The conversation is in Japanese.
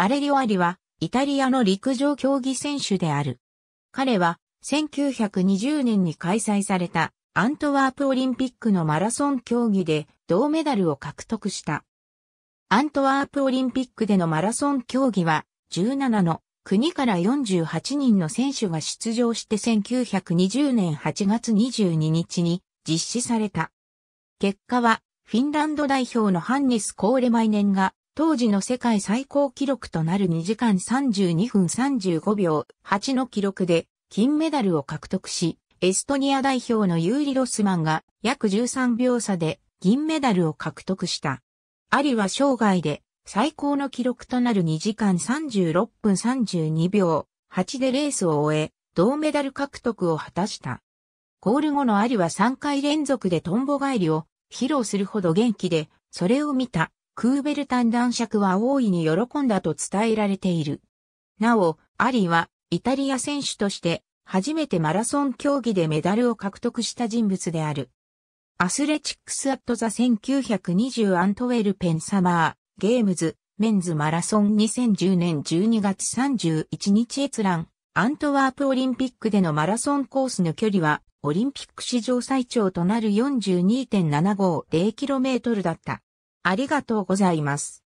バレリオ・アリは、イタリアの陸上競技選手である。彼は、1920年に開催されたアントワープオリンピックのマラソン競技で銅メダルを獲得した。アントワープオリンピックでのマラソン競技は17の国から48人の選手が出場して1920年8月22日に実施された。結果はフィンランド代表のハンネス・コーレマイネンが当時の世界最高記録となる2時間32分35秒8の記録で金メダルを獲得し、エストニア代表のユーリ・ロスマンが約13秒差で銀メダルを獲得した。アリは生涯で最高の記録となる2時間36分32秒8でレースを終え、銅メダル獲得を果たした。ゴール後のアリは3回連続でトンボ返りを披露するほど元気で、それを見たクーベルタン男爵は大いに喜んだと伝えられている。なお、アリはイタリア選手として初めてマラソン競技でメダルを獲得した人物である。アスレチックス・アット・ザ・1920アントウェルペン・サマー、ゲームズ、メンズマラソン2010年12月31日閲覧、アントワープオリンピックでのマラソンコースの距離は、オリンピック史上最長となる 42.750km だった。ありがとうございます。